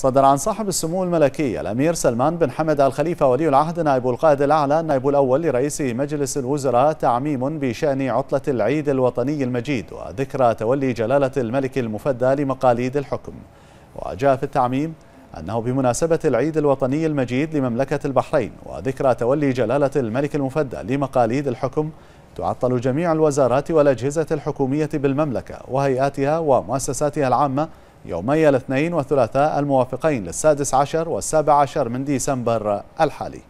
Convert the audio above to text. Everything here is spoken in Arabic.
صدر عن صاحب السمو الملكي الأمير سلمان بن حمد الخليفة ولي العهد نائب القائد الأعلى النائب الأول لرئيس مجلس الوزراء تعميم بشأن عطلة العيد الوطني المجيد وذكرى تولي جلالة الملك المفدى لمقاليد الحكم وجاء في التعميم أنه بمناسبة العيد الوطني المجيد لمملكة البحرين وذكرى تولي جلالة الملك المفدى لمقاليد الحكم تعطل جميع الوزارات والأجهزة الحكومية بالمملكة وهيئاتها ومؤسساتها العامة يومي الاثنين والثلاثاء الموافقين للسادس عشر والسابع عشر من ديسمبر الحالي